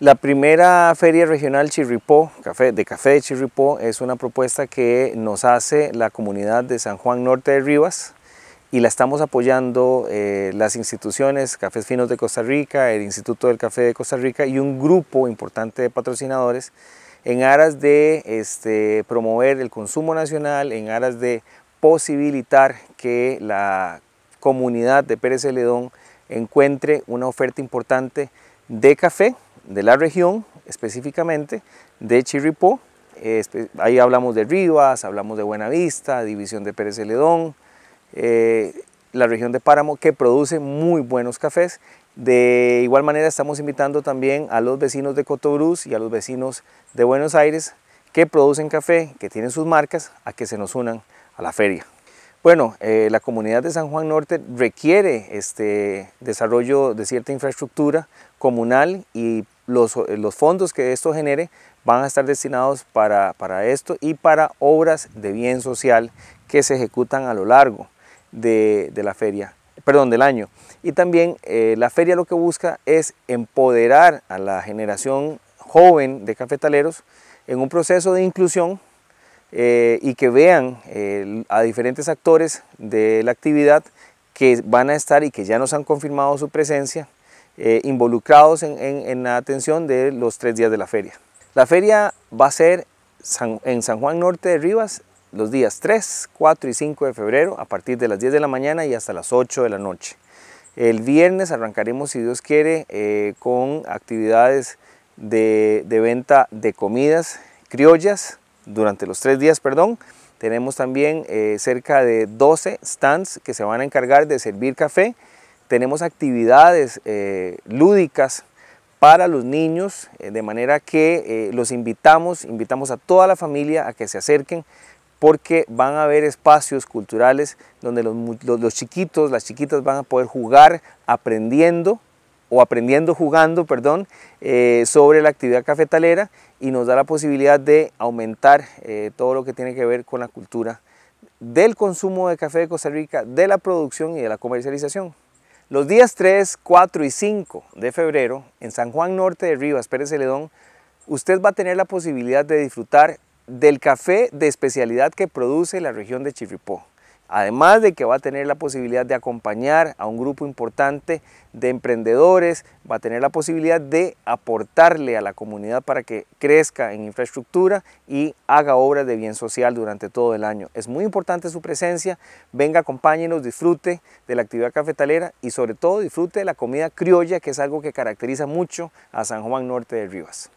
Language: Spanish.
La primera feria regional Chirripó, de café de Chirripó, es una propuesta que nos hace la comunidad de San Juan Norte de Rivas y la estamos apoyando eh, las instituciones Cafés Finos de Costa Rica, el Instituto del Café de Costa Rica y un grupo importante de patrocinadores en aras de este, promover el consumo nacional, en aras de posibilitar que la comunidad de Pérez Celedón encuentre una oferta importante de café de la región, específicamente de Chirripó. ahí hablamos de Rivas, hablamos de Buenavista, División de Pérez Celedón, eh, la región de Páramo, que produce muy buenos cafés. De igual manera estamos invitando también a los vecinos de Cotobruz y a los vecinos de Buenos Aires que producen café, que tienen sus marcas, a que se nos unan a la feria. Bueno, eh, la comunidad de San Juan Norte requiere este desarrollo de cierta infraestructura comunal y eh, los, fondos que esto genere van a estar destinados para, esto y para obras de bien social que se ejecutan a lo largo de, la feria, perdón, del año. Y también eh, la feria lo que busca es empoderar a la generación joven de cafetaleros en un proceso de inclusión eh, y que vean a diferentes actores de la actividad que van a estar y que ya nos han confirmado su presencia eh, involucrados en, la atención de los tres días de la feria. La feria va a ser en San Juan Norte de Rivas los días 3, 4 y 5 de febrero a partir de las 10 de la mañana y hasta las 8 de la noche. El viernes arrancaremos, si Dios quiere, eh, con actividades de, venta de comidas criollas durante los tres días, perdón. Tenemos también eh, cerca de 12 stands que se van a encargar de servir café tenemos actividades eh, lúdicas para los niños, eh, de manera que eh, los invitamos, invitamos a toda la familia a que se acerquen porque van a haber espacios culturales donde los, chiquitos, las chiquitas van a poder jugar aprendiendo o aprendiendo jugando, perdón, sobre la actividad cafetalera y nos da la posibilidad de aumentar todo lo que tiene que ver con la cultura del consumo de café de Costa Rica, de la producción y de la comercialización. Los días 3, 4 y 5 de febrero, en San Juan Norte de Rivas, Pérez Celedón, usted va a tener la posibilidad de disfrutar del café de especialidad que produce la región de Chirripó. Además de que va a tener la posibilidad de acompañar a un grupo importante de emprendedores, va a tener la posibilidad de aportarle a la comunidad para que crezca en infraestructura y haga obras de bien social durante todo el año. Es muy importante su presencia, venga, acompáñenos, disfrute de la actividad cafetalera y sobre todo disfrute de la comida criolla, que es algo que caracteriza mucho a San Juan Norte de Rivas.